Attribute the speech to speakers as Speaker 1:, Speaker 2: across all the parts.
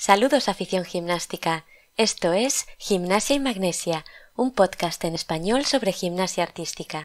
Speaker 1: Saludos afición gimnástica. Esto es Gimnasia y Magnesia, un podcast en español sobre gimnasia artística.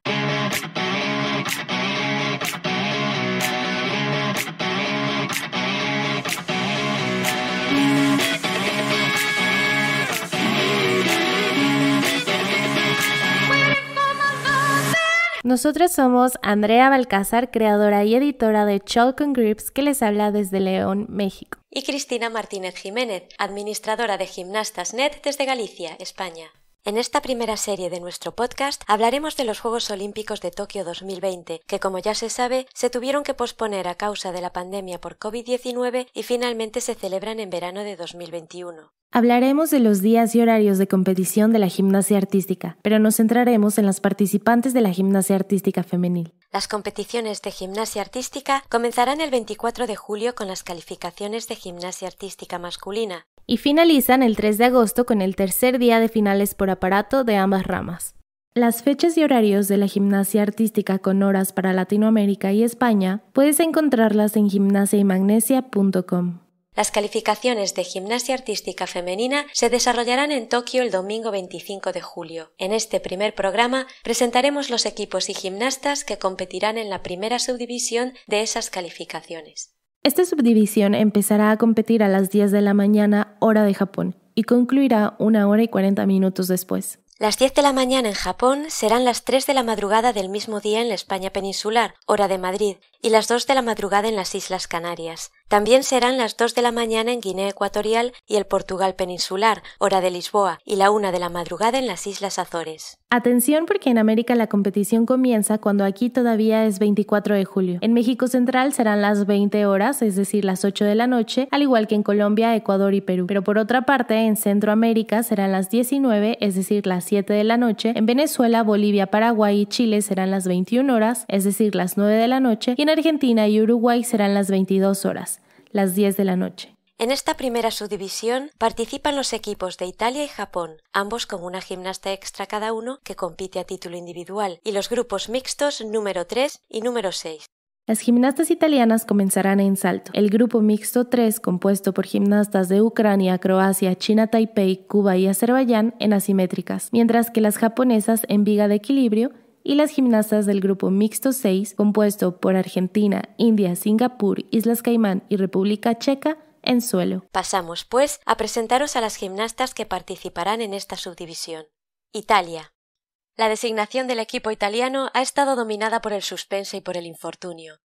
Speaker 2: Nosotros somos Andrea Balcázar, creadora y editora de Chalk and Grips, que les habla desde León, México
Speaker 1: y Cristina Martínez Jiménez, administradora de Gimnastas Net desde Galicia, España. En esta primera serie de nuestro podcast hablaremos de los Juegos Olímpicos de Tokio 2020, que como ya se sabe, se tuvieron que posponer a causa de la pandemia por COVID-19 y finalmente se celebran en verano de 2021.
Speaker 2: Hablaremos de los días y horarios de competición de la gimnasia artística, pero nos centraremos en las participantes de la gimnasia artística femenil.
Speaker 1: Las competiciones de gimnasia artística comenzarán el 24 de julio con las calificaciones de gimnasia artística
Speaker 2: masculina, y finalizan el 3 de agosto con el tercer día de finales por aparato de ambas ramas. Las fechas y horarios de la gimnasia artística con horas para Latinoamérica y España puedes encontrarlas en gimnasiaymagnesia.com.
Speaker 1: Las calificaciones de gimnasia artística femenina se desarrollarán en Tokio el domingo 25 de julio. En este primer programa presentaremos los equipos y gimnastas que competirán en la primera subdivisión de esas calificaciones.
Speaker 2: Esta subdivisión empezará a competir a las 10 de la mañana hora de Japón y concluirá una hora y 40 minutos después.
Speaker 1: Las 10 de la mañana en Japón serán las 3 de la madrugada del mismo día en la España peninsular, hora de Madrid, y las 2 de la madrugada en las Islas Canarias. También serán las 2 de la mañana en Guinea Ecuatorial y el Portugal peninsular, hora de Lisboa, y la 1 de la madrugada en las Islas Azores.
Speaker 2: Atención porque en América la competición comienza cuando aquí todavía es 24 de julio. En México Central serán las 20 horas, es decir, las 8 de la noche, al igual que en Colombia, Ecuador y Perú. Pero por otra parte, en Centroamérica serán las 19, es decir, las 7 de la noche. En Venezuela, Bolivia, Paraguay y Chile serán las 21 horas, es decir, las 9 de la noche. Y en Argentina y Uruguay serán las 22 horas las 10 de la noche.
Speaker 1: En esta primera subdivisión participan los equipos de Italia y Japón, ambos con una gimnasta extra cada uno que compite a título individual, y los grupos mixtos número 3 y número 6.
Speaker 2: Las gimnastas italianas comenzarán en salto. El grupo mixto 3, compuesto por gimnastas de Ucrania, Croacia, China, Taipei, Cuba y Azerbaiyán, en asimétricas, mientras que las japonesas en viga de equilibrio y las gimnastas del grupo Mixto 6, compuesto por Argentina, India, Singapur, Islas Caimán y República Checa, en suelo.
Speaker 1: Pasamos, pues, a presentaros a las gimnastas que participarán en esta subdivisión. Italia. La designación del equipo italiano ha estado dominada por el suspense y por el infortunio,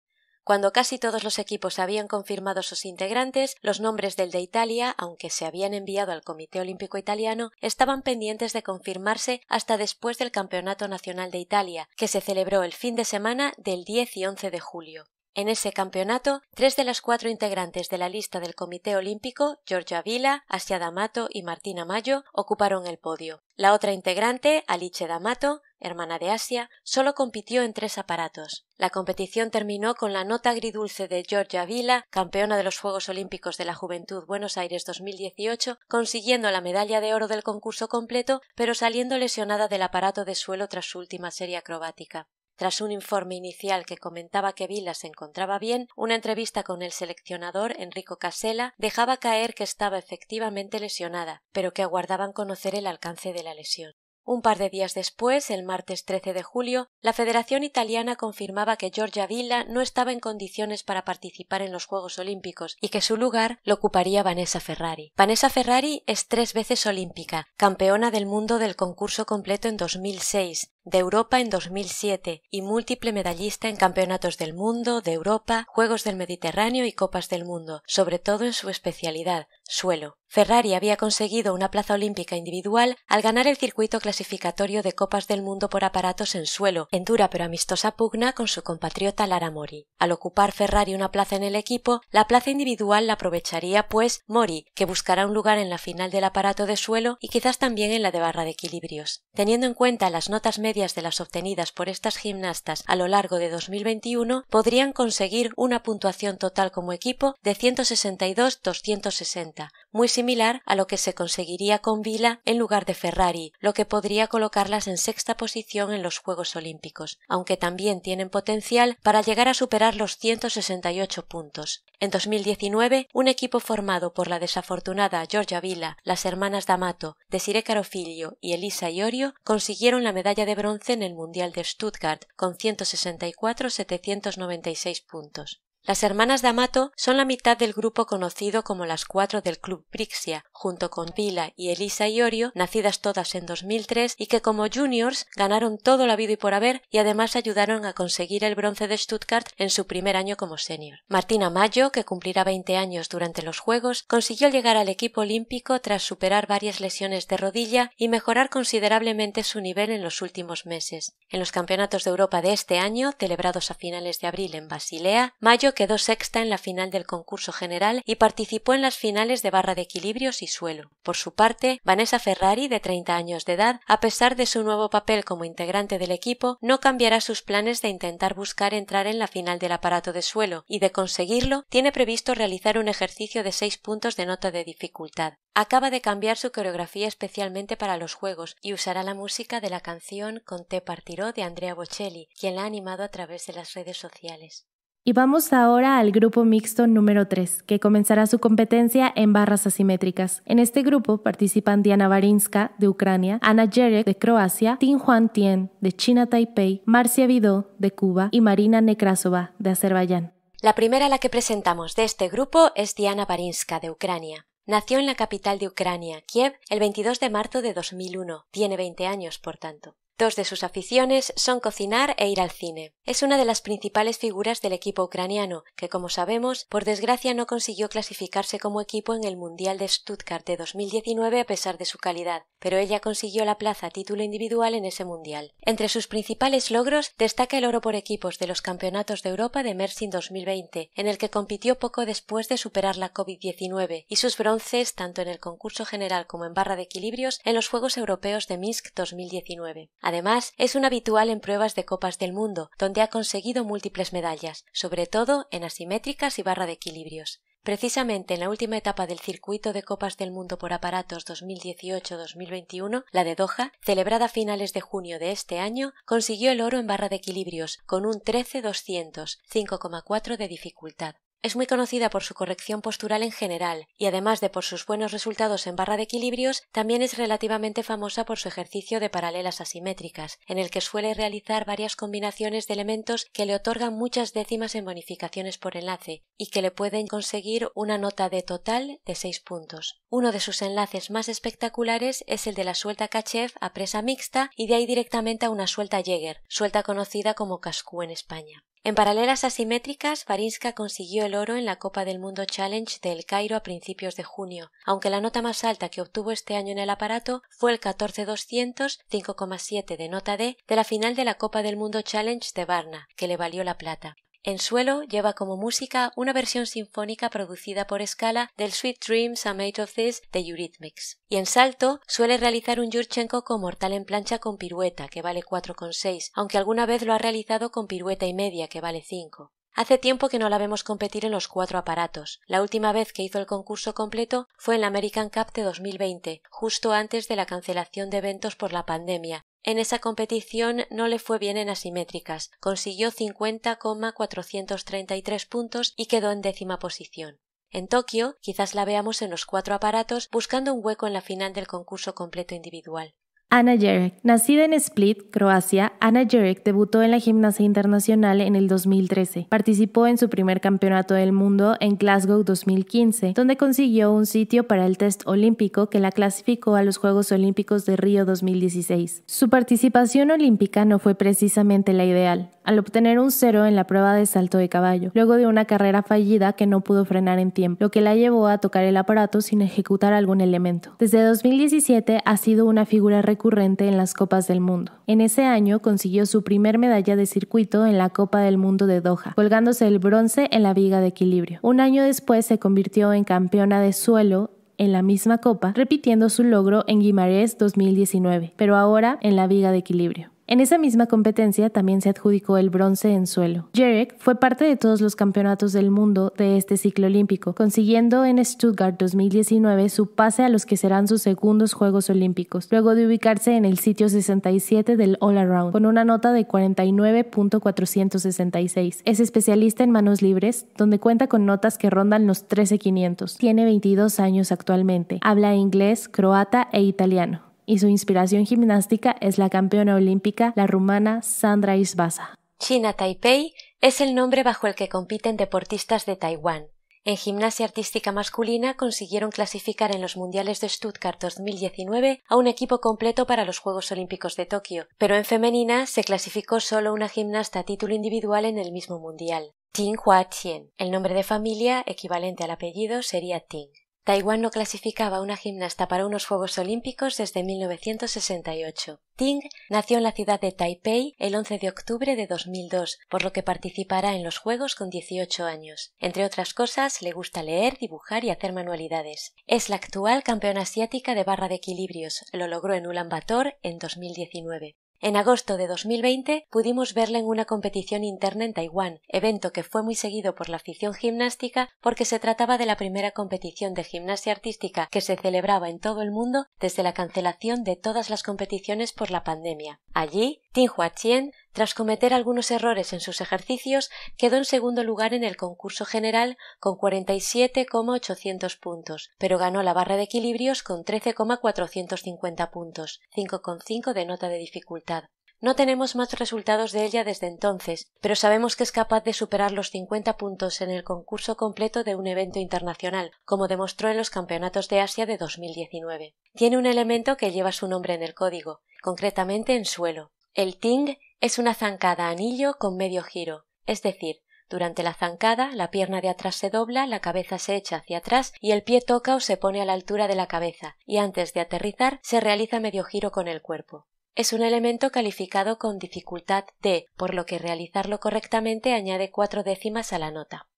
Speaker 1: cuando casi todos los equipos habían confirmado sus integrantes, los nombres del de Italia, aunque se habían enviado al Comité Olímpico Italiano, estaban pendientes de confirmarse hasta después del Campeonato Nacional de Italia, que se celebró el fin de semana del 10 y 11 de julio. En ese campeonato, tres de las cuatro integrantes de la lista del Comité Olímpico, Giorgia Avila, Asia D'Amato y Martina Mayo, ocuparon el podio. La otra integrante, Alice D'Amato, hermana de Asia, solo compitió en tres aparatos. La competición terminó con la nota agridulce de Georgia Vila, campeona de los Juegos Olímpicos de la Juventud Buenos Aires 2018, consiguiendo la medalla de oro del concurso completo, pero saliendo lesionada del aparato de suelo tras su última serie acrobática. Tras un informe inicial que comentaba que Vila se encontraba bien, una entrevista con el seleccionador Enrico Casella dejaba caer que estaba efectivamente lesionada, pero que aguardaban conocer el alcance de la lesión. Un par de días después, el martes 13 de julio, la Federación Italiana confirmaba que Giorgia Villa no estaba en condiciones para participar en los Juegos Olímpicos y que su lugar lo ocuparía Vanessa Ferrari. Vanessa Ferrari es tres veces olímpica, campeona del mundo del concurso completo en 2006, de Europa en 2007 y múltiple medallista en campeonatos del mundo, de Europa, Juegos del Mediterráneo y Copas del Mundo, sobre todo en su especialidad, suelo. Ferrari había conseguido una plaza olímpica individual al ganar el circuito clasificatorio de Copas del Mundo por aparatos en suelo, en dura pero amistosa pugna con su compatriota Lara Mori. Al ocupar Ferrari una plaza en el equipo, la plaza individual la aprovecharía pues Mori, que buscará un lugar en la final del aparato de suelo y quizás también en la de barra de equilibrios. Teniendo en cuenta las notas de las obtenidas por estas gimnastas a lo largo de 2021, podrían conseguir una puntuación total como equipo de 162-260, muy similar a lo que se conseguiría con Vila en lugar de Ferrari, lo que podría colocarlas en sexta posición en los Juegos Olímpicos, aunque también tienen potencial para llegar a superar los 168 puntos. En 2019, un equipo formado por la desafortunada Georgia Vila, las hermanas D'Amato, Desiree Carofilio y Elisa Iorio consiguieron la medalla de bronce bronce en el Mundial de Stuttgart con 164-796 puntos. Las hermanas de son la mitad del grupo conocido como las cuatro del Club Brixia, junto con Pila y Elisa Iorio, nacidas todas en 2003 y que como juniors ganaron todo la vida y por haber y además ayudaron a conseguir el bronce de Stuttgart en su primer año como senior. Martina Mayo, que cumplirá 20 años durante los Juegos, consiguió llegar al equipo olímpico tras superar varias lesiones de rodilla y mejorar considerablemente su nivel en los últimos meses. En los Campeonatos de Europa de este año, celebrados a finales de abril en Basilea, Mayo quedó sexta en la final del concurso general y participó en las finales de barra de equilibrios y suelo. Por su parte, Vanessa Ferrari, de 30 años de edad, a pesar de su nuevo papel como integrante del equipo, no cambiará sus planes de intentar buscar entrar en la final del aparato de suelo y de conseguirlo, tiene previsto realizar un ejercicio de seis puntos de nota de dificultad. Acaba de cambiar su coreografía especialmente para los juegos y usará la música de la canción Con te partiró de Andrea Bocelli, quien la ha animado a través de las redes sociales.
Speaker 2: Y vamos ahora al grupo mixto número 3, que comenzará su competencia en barras asimétricas. En este grupo participan Diana Barinska, de Ucrania, Ana Jerek, de Croacia, Tin Juan Tien, de China Taipei, Marcia Vidó, de Cuba, y Marina Nekrasova, de Azerbaiyán.
Speaker 1: La primera a la que presentamos de este grupo es Diana Barinska, de Ucrania. Nació en la capital de Ucrania, Kiev, el 22 de marzo de 2001. Tiene 20 años, por tanto. Dos de sus aficiones son cocinar e ir al cine. Es una de las principales figuras del equipo ucraniano, que como sabemos, por desgracia no consiguió clasificarse como equipo en el Mundial de Stuttgart de 2019 a pesar de su calidad, pero ella consiguió la plaza a título individual en ese Mundial. Entre sus principales logros destaca el oro por equipos de los Campeonatos de Europa de Mersin 2020, en el que compitió poco después de superar la COVID-19, y sus bronces tanto en el concurso general como en barra de equilibrios en los Juegos Europeos de Minsk 2019. Además, es un habitual en pruebas de Copas del Mundo, donde ha conseguido múltiples medallas, sobre todo en asimétricas y barra de equilibrios. Precisamente en la última etapa del circuito de Copas del Mundo por aparatos 2018-2021, la de Doha, celebrada a finales de junio de este año, consiguió el oro en barra de equilibrios con un 13 de dificultad. Es muy conocida por su corrección postural en general y además de por sus buenos resultados en barra de equilibrios, también es relativamente famosa por su ejercicio de paralelas asimétricas, en el que suele realizar varias combinaciones de elementos que le otorgan muchas décimas en bonificaciones por enlace y que le pueden conseguir una nota de total de 6 puntos. Uno de sus enlaces más espectaculares es el de la suelta Kachev a presa mixta y de ahí directamente a una suelta Jäger, suelta conocida como cascú en España. En paralelas asimétricas, Farinska consiguió el oro en la Copa del Mundo Challenge de El Cairo a principios de junio, aunque la nota más alta que obtuvo este año en el aparato fue el 14200 5,7 de nota D de la final de la Copa del Mundo Challenge de Varna, que le valió la plata. En suelo lleva como música una versión sinfónica producida por escala del Sweet Dreams are Made of This de Eurythmics. Y en salto suele realizar un Yurchenko con mortal en plancha con pirueta, que vale 4,6, aunque alguna vez lo ha realizado con pirueta y media, que vale 5. Hace tiempo que no la vemos competir en los cuatro aparatos. La última vez que hizo el concurso completo fue en la American Cup de 2020, justo antes de la cancelación de eventos por la pandemia, en esa competición no le fue bien en asimétricas, consiguió 50,433 puntos y quedó en décima posición. En Tokio, quizás la veamos en los cuatro aparatos buscando un hueco en la final del concurso completo individual.
Speaker 2: Ana Jerek. Nacida en Split, Croacia, Ana Jerek debutó en la gimnasia internacional en el 2013. Participó en su primer campeonato del mundo en Glasgow 2015, donde consiguió un sitio para el test olímpico que la clasificó a los Juegos Olímpicos de Río 2016. Su participación olímpica no fue precisamente la ideal, al obtener un cero en la prueba de salto de caballo, luego de una carrera fallida que no pudo frenar en tiempo, lo que la llevó a tocar el aparato sin ejecutar algún elemento. Desde 2017 ha sido una figura recurrente en las Copas del Mundo. En ese año consiguió su primer medalla de circuito en la Copa del Mundo de Doha, colgándose el bronce en la viga de equilibrio. Un año después se convirtió en campeona de suelo en la misma copa, repitiendo su logro en Guimarães 2019, pero ahora en la viga de equilibrio. En esa misma competencia también se adjudicó el bronce en suelo. Jerek fue parte de todos los campeonatos del mundo de este ciclo olímpico, consiguiendo en Stuttgart 2019 su pase a los que serán sus segundos Juegos Olímpicos, luego de ubicarse en el sitio 67 del All Around, con una nota de 49.466. Es especialista en manos libres, donde cuenta con notas que rondan los 13.500. Tiene 22 años actualmente. Habla inglés, croata e italiano y su inspiración gimnástica es la campeona olímpica, la rumana Sandra Isbasa.
Speaker 1: China Taipei es el nombre bajo el que compiten deportistas de Taiwán. En gimnasia artística masculina consiguieron clasificar en los Mundiales de Stuttgart 2019 a un equipo completo para los Juegos Olímpicos de Tokio, pero en femenina se clasificó solo una gimnasta a título individual en el mismo Mundial. Ting Hua Qian. El nombre de familia, equivalente al apellido, sería Ting. Taiwán no clasificaba una gimnasta para unos Juegos Olímpicos desde 1968. Ting nació en la ciudad de Taipei el 11 de octubre de 2002, por lo que participará en los Juegos con 18 años. Entre otras cosas, le gusta leer, dibujar y hacer manualidades. Es la actual campeona asiática de barra de equilibrios. Lo logró en Bator en 2019. En agosto de 2020 pudimos verla en una competición interna en Taiwán, evento que fue muy seguido por la afición gimnástica porque se trataba de la primera competición de gimnasia artística que se celebraba en todo el mundo desde la cancelación de todas las competiciones por la pandemia. Allí, Tinhua Chien, tras cometer algunos errores en sus ejercicios, quedó en segundo lugar en el concurso general con 47,800 puntos, pero ganó la barra de equilibrios con 13,450 puntos, 5,5 de nota de dificultad. No tenemos más resultados de ella desde entonces, pero sabemos que es capaz de superar los 50 puntos en el concurso completo de un evento internacional, como demostró en los Campeonatos de Asia de 2019. Tiene un elemento que lleva su nombre en el código, concretamente en suelo. El ting es una zancada anillo con medio giro, es decir, durante la zancada, la pierna de atrás se dobla, la cabeza se echa hacia atrás y el pie toca o se pone a la altura de la cabeza, y antes de aterrizar se realiza medio giro con el cuerpo. Es un elemento calificado con dificultad D, por lo que realizarlo correctamente añade cuatro décimas a la nota.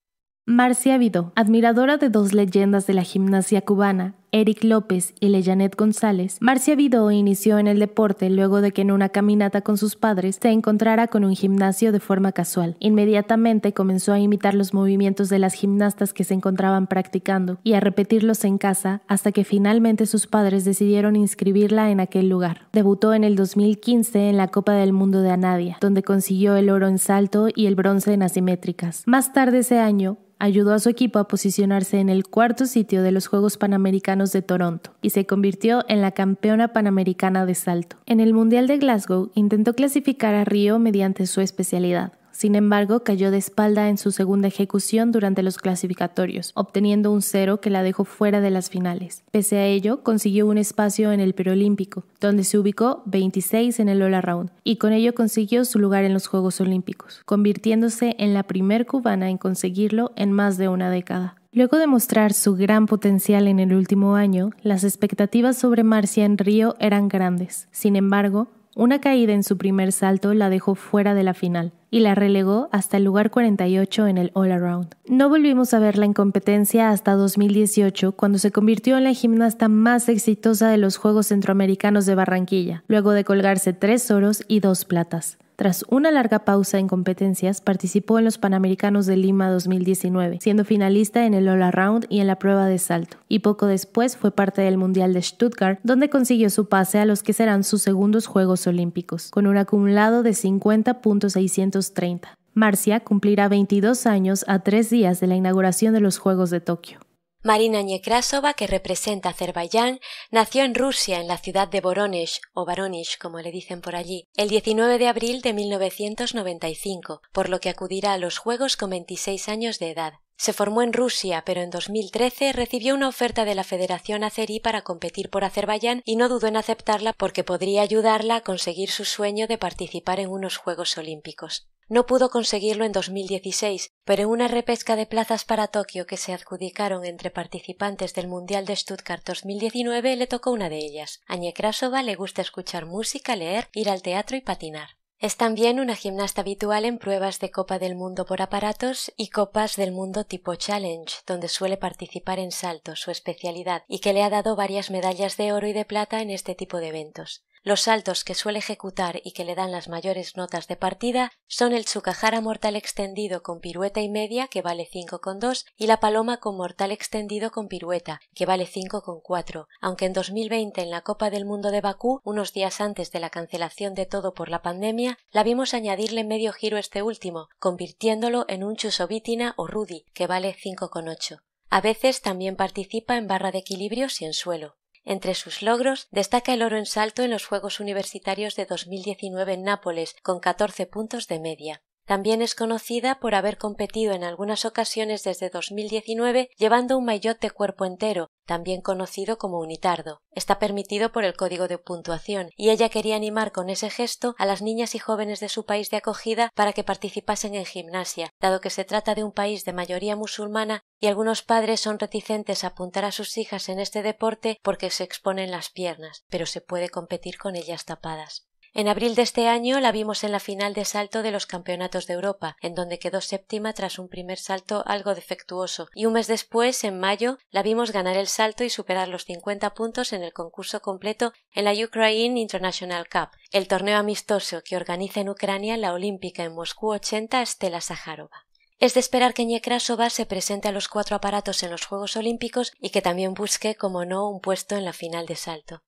Speaker 2: Marcia Vido, admiradora de dos leyendas de la gimnasia cubana, Eric López y Leyanet González, Marcia Vidó inició en el deporte luego de que en una caminata con sus padres se encontrara con un gimnasio de forma casual. Inmediatamente comenzó a imitar los movimientos de las gimnastas que se encontraban practicando y a repetirlos en casa hasta que finalmente sus padres decidieron inscribirla en aquel lugar. Debutó en el 2015 en la Copa del Mundo de Anadia, donde consiguió el oro en salto y el bronce en asimétricas. Más tarde ese año, ayudó a su equipo a posicionarse en el cuarto sitio de los Juegos Panamericanos de Toronto y se convirtió en la campeona panamericana de salto. En el Mundial de Glasgow intentó clasificar a Río mediante su especialidad, sin embargo, cayó de espalda en su segunda ejecución durante los clasificatorios, obteniendo un cero que la dejó fuera de las finales. Pese a ello, consiguió un espacio en el perolímpico donde se ubicó 26 en el All Round, y con ello consiguió su lugar en los Juegos Olímpicos, convirtiéndose en la primer cubana en conseguirlo en más de una década. Luego de mostrar su gran potencial en el último año, las expectativas sobre Marcia en Río eran grandes. Sin embargo, una caída en su primer salto la dejó fuera de la final y la relegó hasta el lugar 48 en el All Around. No volvimos a verla en competencia hasta 2018, cuando se convirtió en la gimnasta más exitosa de los Juegos Centroamericanos de Barranquilla, luego de colgarse tres oros y dos platas tras una larga pausa en competencias, participó en los Panamericanos de Lima 2019, siendo finalista en el all-around y en la prueba de salto, y poco después fue parte del Mundial de Stuttgart, donde consiguió su pase a los que serán sus segundos Juegos Olímpicos, con un acumulado de 50.630. Marcia cumplirá 22 años a tres días de la inauguración de los Juegos de Tokio.
Speaker 1: Marina Nekrasova, que representa a Azerbaiyán, nació en Rusia, en la ciudad de Voronezh, o Varonish, como le dicen por allí, el 19 de abril de 1995, por lo que acudirá a los Juegos con 26 años de edad. Se formó en Rusia, pero en 2013 recibió una oferta de la Federación Azerí para competir por Azerbaiyán y no dudó en aceptarla porque podría ayudarla a conseguir su sueño de participar en unos Juegos Olímpicos. No pudo conseguirlo en 2016, pero en una repesca de plazas para Tokio que se adjudicaron entre participantes del Mundial de Stuttgart 2019 le tocó una de ellas. A Nekrasova le gusta escuchar música, leer, ir al teatro y patinar. Es también una gimnasta habitual en pruebas de Copa del Mundo por aparatos y Copas del Mundo tipo Challenge, donde suele participar en salto, su especialidad, y que le ha dado varias medallas de oro y de plata en este tipo de eventos. Los saltos que suele ejecutar y que le dan las mayores notas de partida son el Tsukahara mortal extendido con pirueta y media, que vale 5,2, y la paloma con mortal extendido con pirueta, que vale 5,4, aunque en 2020 en la Copa del Mundo de Bakú, unos días antes de la cancelación de todo por la pandemia, la vimos añadirle medio giro este último, convirtiéndolo en un Chusovitina o Rudy, que vale 5,8. A veces también participa en barra de equilibrio y en suelo. Entre sus logros destaca el oro en salto en los Juegos Universitarios de 2019 en Nápoles, con 14 puntos de media. También es conocida por haber competido en algunas ocasiones desde 2019 llevando un maillot de cuerpo entero, también conocido como unitardo. Está permitido por el código de puntuación y ella quería animar con ese gesto a las niñas y jóvenes de su país de acogida para que participasen en gimnasia, dado que se trata de un país de mayoría musulmana y algunos padres son reticentes a apuntar a sus hijas en este deporte porque se exponen las piernas, pero se puede competir con ellas tapadas. En abril de este año la vimos en la final de salto de los Campeonatos de Europa, en donde quedó séptima tras un primer salto algo defectuoso, y un mes después, en mayo, la vimos ganar el salto y superar los 50 puntos en el concurso completo en la Ukraine International Cup, el torneo amistoso que organiza en Ucrania la Olímpica en Moscú 80 Estela Sajarova. Es de esperar que Niekrasova se presente a los cuatro aparatos en los Juegos Olímpicos y que también busque, como no, un puesto en la final de salto.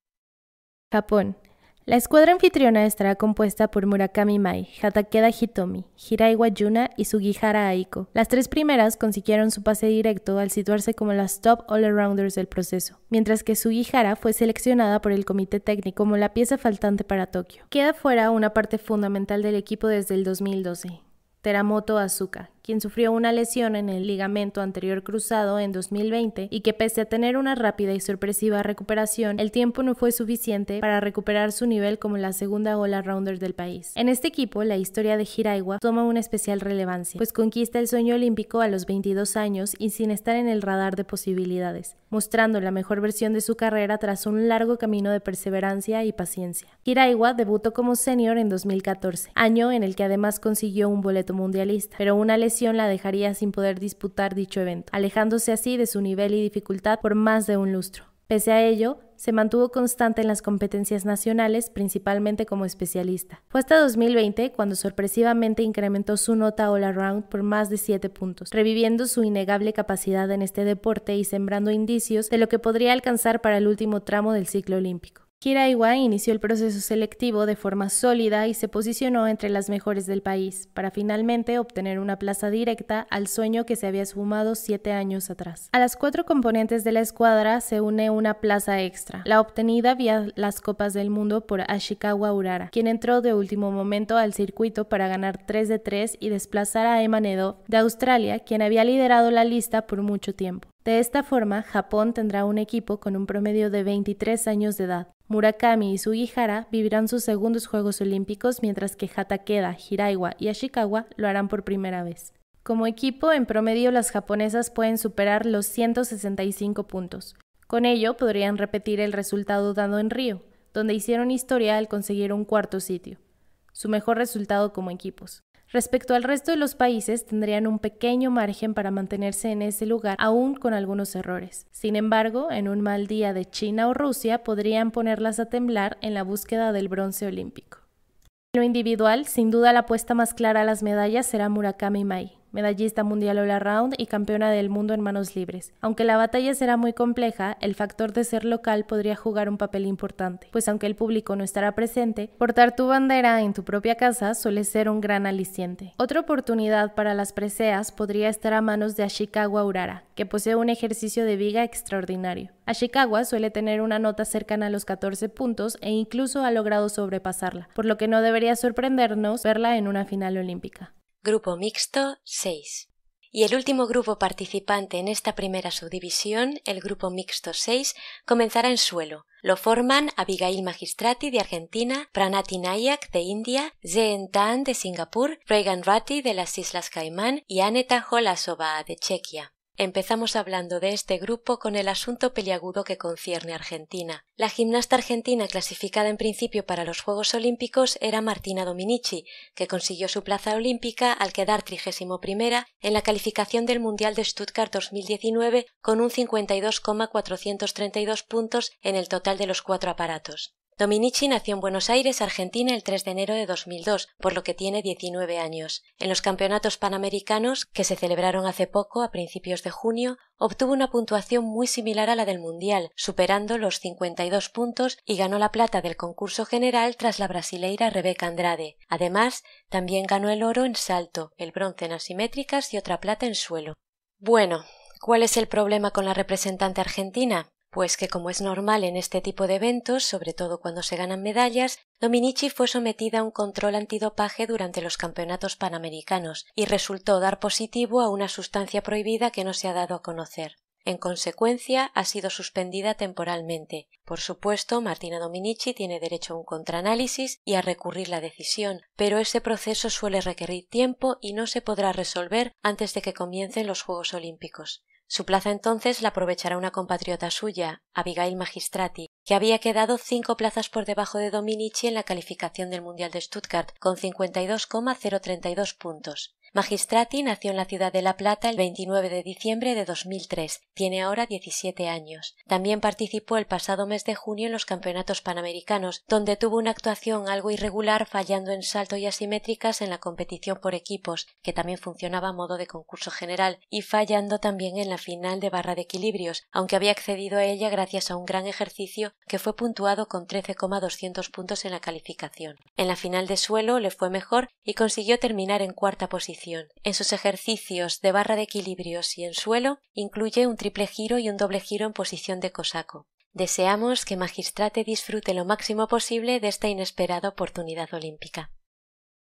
Speaker 2: Japón. La escuadra anfitriona estará compuesta por Murakami Mai, Hatakeda Hitomi, Hiraiwa Yuna y Sugihara Aiko. Las tres primeras consiguieron su pase directo al situarse como las top all-arounders del proceso, mientras que Sugihara fue seleccionada por el comité técnico como la pieza faltante para Tokio. Queda fuera una parte fundamental del equipo desde el 2012, Teramoto Azuka, quien sufrió una lesión en el ligamento anterior cruzado en 2020 y que pese a tener una rápida y sorpresiva recuperación, el tiempo no fue suficiente para recuperar su nivel como la segunda ola rounder del país. En este equipo, la historia de Hiraiwa toma una especial relevancia, pues conquista el sueño olímpico a los 22 años y sin estar en el radar de posibilidades, mostrando la mejor versión de su carrera tras un largo camino de perseverancia y paciencia. Hiraiwa debutó como senior en 2014, año en el que además consiguió un boleto mundialista, pero una lesión la dejaría sin poder disputar dicho evento, alejándose así de su nivel y dificultad por más de un lustro. Pese a ello, se mantuvo constante en las competencias nacionales, principalmente como especialista. Fue hasta 2020 cuando sorpresivamente incrementó su nota all around por más de 7 puntos, reviviendo su innegable capacidad en este deporte y sembrando indicios de lo que podría alcanzar para el último tramo del ciclo olímpico. Kiraiwa inició el proceso selectivo de forma sólida y se posicionó entre las mejores del país, para finalmente obtener una plaza directa al sueño que se había esfumado siete años atrás. A las cuatro componentes de la escuadra se une una plaza extra, la obtenida vía las Copas del Mundo por Ashikawa Urara, quien entró de último momento al circuito para ganar 3 de 3 y desplazar a Emanedo de Australia, quien había liderado la lista por mucho tiempo. De esta forma, Japón tendrá un equipo con un promedio de 23 años de edad. Murakami y Sugihara vivirán sus segundos Juegos Olímpicos, mientras que Hatakeda, Hiraiwa y Ashikawa lo harán por primera vez. Como equipo, en promedio las japonesas pueden superar los 165 puntos. Con ello, podrían repetir el resultado dado en Río, donde hicieron historia al conseguir un cuarto sitio, su mejor resultado como equipos. Respecto al resto de los países, tendrían un pequeño margen para mantenerse en ese lugar, aún con algunos errores. Sin embargo, en un mal día de China o Rusia, podrían ponerlas a temblar en la búsqueda del bronce olímpico. En lo individual, sin duda la apuesta más clara a las medallas será Murakami Mai medallista mundial all around y campeona del mundo en manos libres. Aunque la batalla será muy compleja, el factor de ser local podría jugar un papel importante, pues aunque el público no estará presente, portar tu bandera en tu propia casa suele ser un gran aliciente. Otra oportunidad para las preseas podría estar a manos de Ashikawa Urara, que posee un ejercicio de viga extraordinario. Ashikawa suele tener una nota cercana a los 14 puntos e incluso ha logrado sobrepasarla, por lo que no debería sorprendernos verla en una final olímpica.
Speaker 1: Grupo mixto 6. Y el último grupo participante en esta primera subdivisión, el Grupo Mixto 6, comenzará en suelo. Lo forman Abigail Magistrati de Argentina, Pranati Nayak de India, Zeen Tan de Singapur, Reagan Ratti de las Islas Caimán y Aneta Holasova de Chequia. Empezamos hablando de este grupo con el asunto peliagudo que concierne a Argentina. La gimnasta argentina clasificada en principio para los Juegos Olímpicos era Martina Dominici, que consiguió su plaza olímpica al quedar trigésimo primera en la calificación del Mundial de Stuttgart 2019 con un 52,432 puntos en el total de los cuatro aparatos. Dominici nació en Buenos Aires, Argentina, el 3 de enero de 2002, por lo que tiene 19 años. En los campeonatos panamericanos, que se celebraron hace poco, a principios de junio, obtuvo una puntuación muy similar a la del Mundial, superando los 52 puntos y ganó la plata del concurso general tras la brasileira Rebeca Andrade. Además, también ganó el oro en salto, el bronce en asimétricas y otra plata en suelo. Bueno, ¿cuál es el problema con la representante argentina? pues que como es normal en este tipo de eventos, sobre todo cuando se ganan medallas, Dominici fue sometida a un control antidopaje durante los campeonatos panamericanos y resultó dar positivo a una sustancia prohibida que no se ha dado a conocer. En consecuencia, ha sido suspendida temporalmente. Por supuesto, Martina Dominici tiene derecho a un contraanálisis y a recurrir la decisión, pero ese proceso suele requerir tiempo y no se podrá resolver antes de que comiencen los Juegos Olímpicos. Su plaza entonces la aprovechará una compatriota suya, Abigail Magistrati, que había quedado cinco plazas por debajo de Dominici en la calificación del Mundial de Stuttgart, con 52,032 puntos. Magistrati nació en la ciudad de La Plata el 29 de diciembre de 2003. Tiene ahora 17 años. También participó el pasado mes de junio en los Campeonatos Panamericanos, donde tuvo una actuación algo irregular fallando en salto y asimétricas en la competición por equipos, que también funcionaba a modo de concurso general, y fallando también en la final de barra de equilibrios, aunque había accedido a ella gracias a un gran ejercicio que fue puntuado con 13,200 puntos en la calificación. En la final de suelo le fue mejor y consiguió terminar en cuarta posición en sus ejercicios de barra de equilibrios y en suelo incluye un triple giro y un doble giro en posición de cosaco. Deseamos que Magistrate disfrute lo máximo posible de esta inesperada oportunidad olímpica.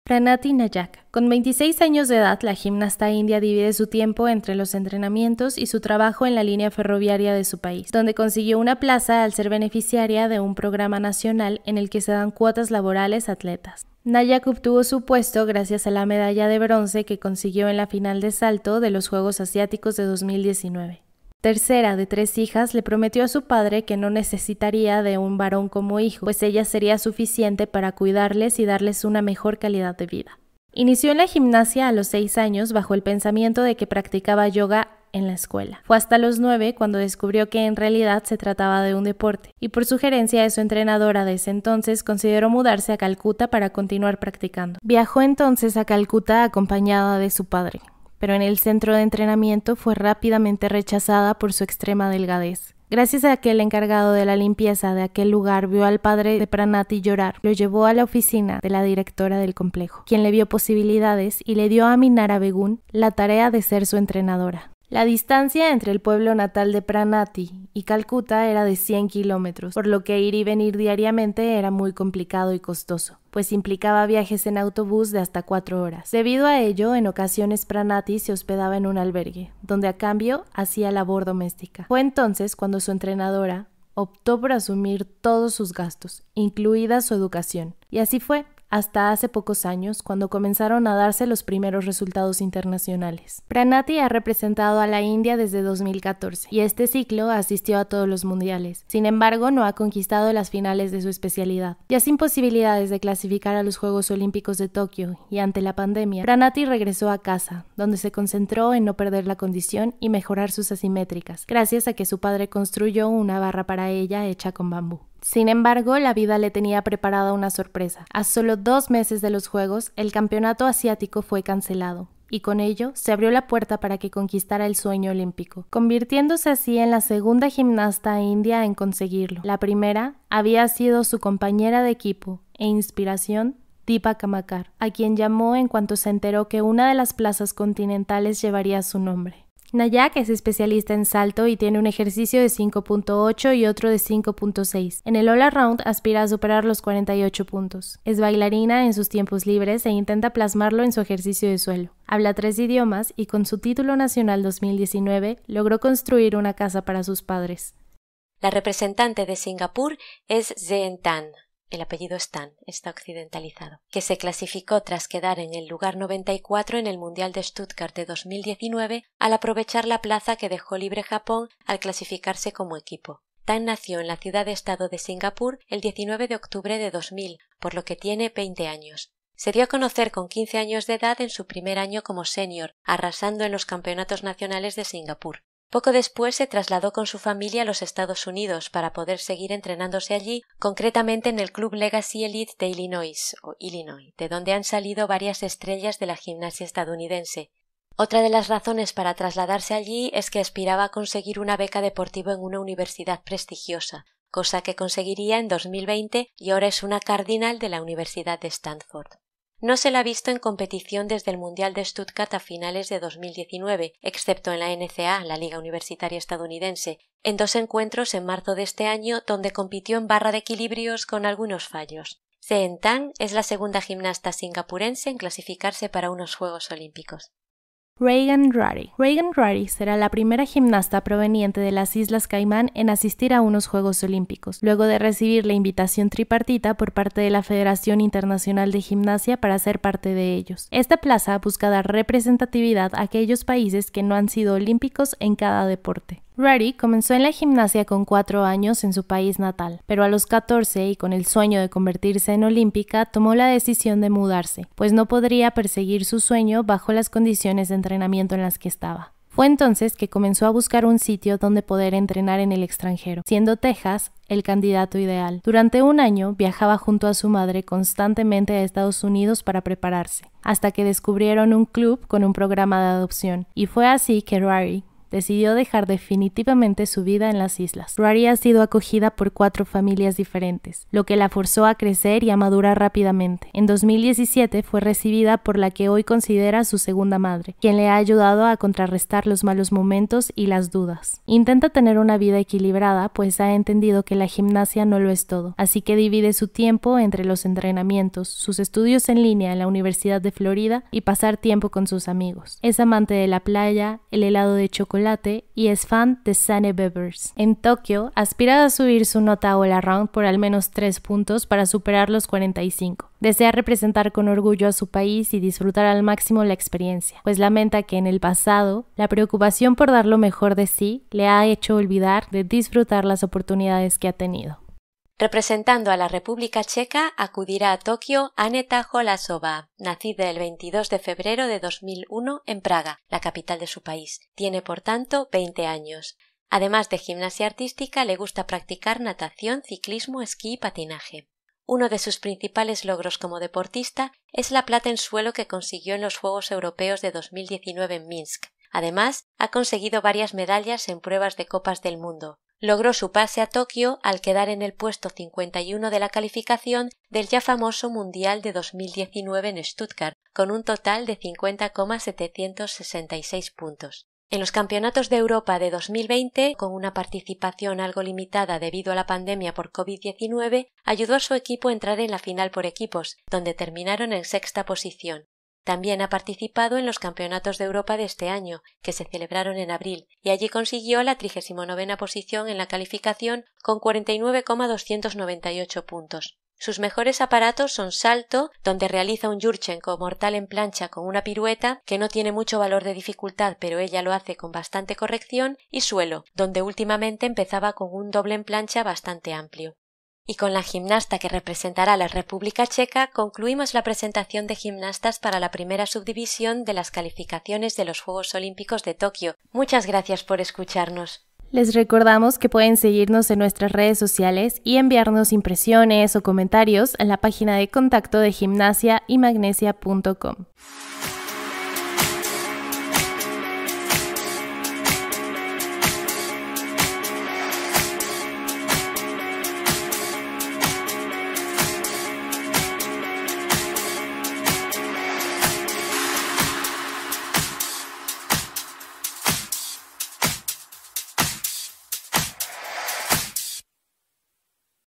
Speaker 2: Pranati Nayak. Con 26 años de edad, la gimnasta india divide su tiempo entre los entrenamientos y su trabajo en la línea ferroviaria de su país, donde consiguió una plaza al ser beneficiaria de un programa nacional en el que se dan cuotas laborales a atletas. Nayak obtuvo su puesto gracias a la medalla de bronce que consiguió en la final de salto de los Juegos Asiáticos de 2019 tercera de tres hijas, le prometió a su padre que no necesitaría de un varón como hijo, pues ella sería suficiente para cuidarles y darles una mejor calidad de vida. Inició en la gimnasia a los seis años bajo el pensamiento de que practicaba yoga en la escuela. Fue hasta los nueve cuando descubrió que en realidad se trataba de un deporte, y por sugerencia de su entrenadora de ese entonces consideró mudarse a Calcuta para continuar practicando. Viajó entonces a Calcuta acompañada de su padre pero en el centro de entrenamiento fue rápidamente rechazada por su extrema delgadez. Gracias a que el encargado de la limpieza de aquel lugar vio al padre de Pranati llorar, lo llevó a la oficina de la directora del complejo, quien le vio posibilidades y le dio a Minara Begún la tarea de ser su entrenadora. La distancia entre el pueblo natal de Pranati y Calcuta era de 100 kilómetros, por lo que ir y venir diariamente era muy complicado y costoso, pues implicaba viajes en autobús de hasta cuatro horas. Debido a ello, en ocasiones Pranati se hospedaba en un albergue, donde a cambio hacía labor doméstica. Fue entonces cuando su entrenadora optó por asumir todos sus gastos, incluida su educación. Y así fue hasta hace pocos años cuando comenzaron a darse los primeros resultados internacionales. Pranati ha representado a la India desde 2014 y este ciclo asistió a todos los mundiales. Sin embargo, no ha conquistado las finales de su especialidad. Ya sin posibilidades de clasificar a los Juegos Olímpicos de Tokio y ante la pandemia, Pranati regresó a casa, donde se concentró en no perder la condición y mejorar sus asimétricas, gracias a que su padre construyó una barra para ella hecha con bambú. Sin embargo, la vida le tenía preparada una sorpresa. A solo dos meses de los Juegos, el campeonato asiático fue cancelado y con ello se abrió la puerta para que conquistara el sueño olímpico, convirtiéndose así en la segunda gimnasta india en conseguirlo. La primera había sido su compañera de equipo e inspiración Tipa Kamakar, a quien llamó en cuanto se enteró que una de las plazas continentales llevaría su nombre. Nayak es especialista en salto y tiene un ejercicio de 5.8 y otro de 5.6. En el All Around aspira a superar los 48 puntos. Es bailarina en sus tiempos libres e intenta plasmarlo en su ejercicio de suelo. Habla tres idiomas y con su título nacional 2019 logró construir una casa para sus padres. La representante
Speaker 1: de Singapur es Zhen Tan el apellido Stan está occidentalizado, que se clasificó tras quedar en el lugar 94 en el Mundial de Stuttgart de 2019 al aprovechar la plaza que dejó libre Japón al clasificarse como equipo. Tan nació en la ciudad-estado de Singapur el 19 de octubre de 2000, por lo que tiene 20 años. Se dio a conocer con 15 años de edad en su primer año como senior, arrasando en los campeonatos nacionales de Singapur. Poco después se trasladó con su familia a los Estados Unidos para poder seguir entrenándose allí, concretamente en el Club Legacy Elite de Illinois, Illinois, de donde han salido varias estrellas de la gimnasia estadounidense. Otra de las razones para trasladarse allí es que aspiraba a conseguir una beca deportiva en una universidad prestigiosa, cosa que conseguiría en 2020 y ahora es una cardinal de la Universidad de Stanford. No se la ha visto en competición desde el Mundial de Stuttgart a finales de 2019, excepto en la NCA, la Liga Universitaria Estadounidense, en dos encuentros en marzo de este año donde compitió en barra de equilibrios con algunos fallos. Seentang es la segunda gimnasta singapurense en clasificarse para unos Juegos Olímpicos.
Speaker 2: Reagan Rari. Reagan Rari será la primera gimnasta proveniente de las Islas Caimán en asistir a unos Juegos Olímpicos, luego de recibir la invitación tripartita por parte de la Federación Internacional de Gimnasia para ser parte de ellos. Esta plaza busca dar representatividad a aquellos países que no han sido olímpicos en cada deporte. Ruddy comenzó en la gimnasia con 4 años en su país natal, pero a los 14 y con el sueño de convertirse en olímpica tomó la decisión de mudarse, pues no podría perseguir su sueño bajo las condiciones de entrenamiento en las que estaba. Fue entonces que comenzó a buscar un sitio donde poder entrenar en el extranjero, siendo Texas el candidato ideal. Durante un año viajaba junto a su madre constantemente a Estados Unidos para prepararse, hasta que descubrieron un club con un programa de adopción, y fue así que Rari decidió dejar definitivamente su vida en las islas. Rari ha sido acogida por cuatro familias diferentes, lo que la forzó a crecer y a madurar rápidamente. En 2017 fue recibida por la que hoy considera su segunda madre, quien le ha ayudado a contrarrestar los malos momentos y las dudas. Intenta tener una vida equilibrada, pues ha entendido que la gimnasia no lo es todo, así que divide su tiempo entre los entrenamientos, sus estudios en línea en la Universidad de Florida y pasar tiempo con sus amigos. Es amante de la playa, el helado de chocolate, y es fan de Sunny Beavers. En Tokio, aspira a subir su nota All Around por al menos 3 puntos para superar los 45. Desea representar con orgullo a su país y disfrutar al máximo la experiencia, pues lamenta que en el pasado la preocupación por dar lo mejor de sí le ha hecho olvidar de disfrutar las oportunidades que ha tenido.
Speaker 1: Representando a la República Checa acudirá a Tokio Aneta Holasova, nacida el 22 de febrero de 2001 en Praga, la capital de su país. Tiene, por tanto, 20 años. Además de gimnasia artística, le gusta practicar natación, ciclismo, esquí y patinaje. Uno de sus principales logros como deportista es la plata en suelo que consiguió en los Juegos Europeos de 2019 en Minsk. Además, ha conseguido varias medallas en pruebas de copas del mundo logró su pase a Tokio al quedar en el puesto 51 de la calificación del ya famoso Mundial de 2019 en Stuttgart, con un total de 50,766 puntos. En los Campeonatos de Europa de 2020, con una participación algo limitada debido a la pandemia por COVID-19, ayudó a su equipo a entrar en la final por equipos, donde terminaron en sexta posición. También ha participado en los Campeonatos de Europa de este año, que se celebraron en abril, y allí consiguió la 39 posición en la calificación con 49,298 puntos. Sus mejores aparatos son salto, donde realiza un Yurchenko mortal en plancha con una pirueta, que no tiene mucho valor de dificultad, pero ella lo hace con bastante corrección, y suelo, donde últimamente empezaba con un doble en plancha bastante amplio. Y con la gimnasta que representará a la República Checa concluimos la presentación de gimnastas para la primera subdivisión de las calificaciones de los Juegos Olímpicos de Tokio. Muchas gracias por escucharnos.
Speaker 2: Les recordamos que pueden seguirnos en nuestras redes sociales y enviarnos impresiones o comentarios en la página de contacto de gimnasiaymagnesia.com.